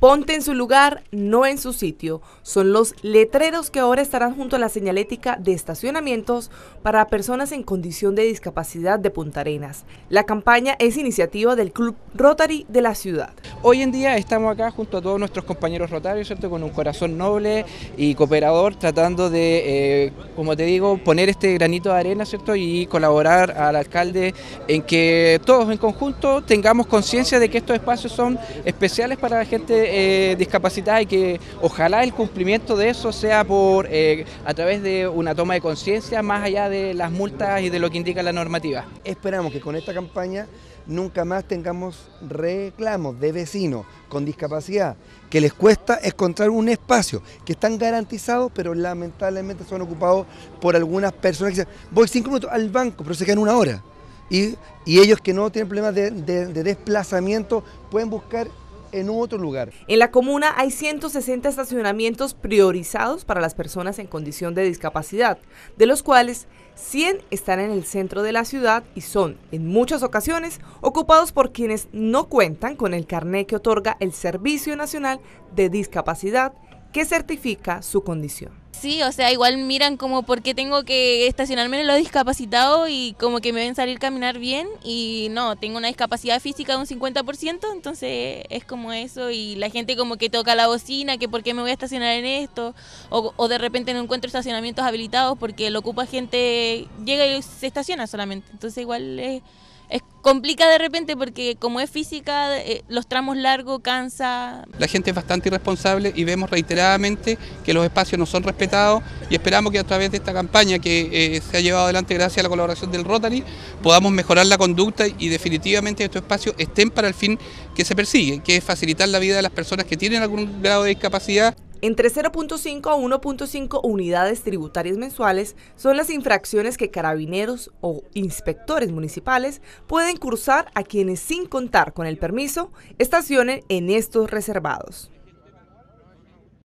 Ponte en su lugar, no en su sitio. Son los letreros que ahora estarán junto a la señalética de estacionamientos para personas en condición de discapacidad de Punta Arenas. La campaña es iniciativa del Club Rotary de la ciudad. Hoy en día estamos acá junto a todos nuestros compañeros rotarios, ¿cierto? Con un corazón noble y cooperador, tratando de, eh, como te digo, poner este granito de arena, ¿cierto? Y colaborar al alcalde en que todos en conjunto tengamos conciencia de que estos espacios son especiales para la gente eh, discapacitada y que ojalá el cumplimiento de eso sea por eh, a través de una toma de conciencia más allá de las multas y de lo que indica la normativa. Esperamos que con esta campaña nunca más tengamos reclamos. Debe con discapacidad que les cuesta encontrar un espacio que están garantizados, pero lamentablemente son ocupados por algunas personas que dicen, voy cinco minutos al banco, pero se quedan una hora. Y, ellos que no tienen problemas de desplazamiento pueden buscar en otro lugar. En la comuna hay 160 estacionamientos priorizados para las personas en condición de discapacidad, de los cuales 100 están en el centro de la ciudad y son, en muchas ocasiones, ocupados por quienes no cuentan con el carné que otorga el Servicio Nacional de Discapacidad que certifica su condición. Sí, o sea, igual miran como por qué tengo que estacionarme en lo discapacitado y como que me ven salir caminar bien y no, tengo una discapacidad física de un 50%, entonces es como eso y la gente como que toca la bocina, que por qué me voy a estacionar en esto o, o de repente no encuentro estacionamientos habilitados porque lo ocupa gente, llega y se estaciona solamente, entonces igual es es complica de repente porque como es física, eh, los tramos largos cansa. La gente es bastante irresponsable y vemos reiteradamente que los espacios no son respetados y esperamos que a través de esta campaña que eh, se ha llevado adelante gracias a la colaboración del Rotary podamos mejorar la conducta y definitivamente estos espacios estén para el fin que se persigue, que es facilitar la vida de las personas que tienen algún grado de discapacidad. Entre 0.5 a 1.5 unidades tributarias mensuales son las infracciones que carabineros o inspectores municipales pueden cursar a quienes sin contar con el permiso estacionen en estos reservados.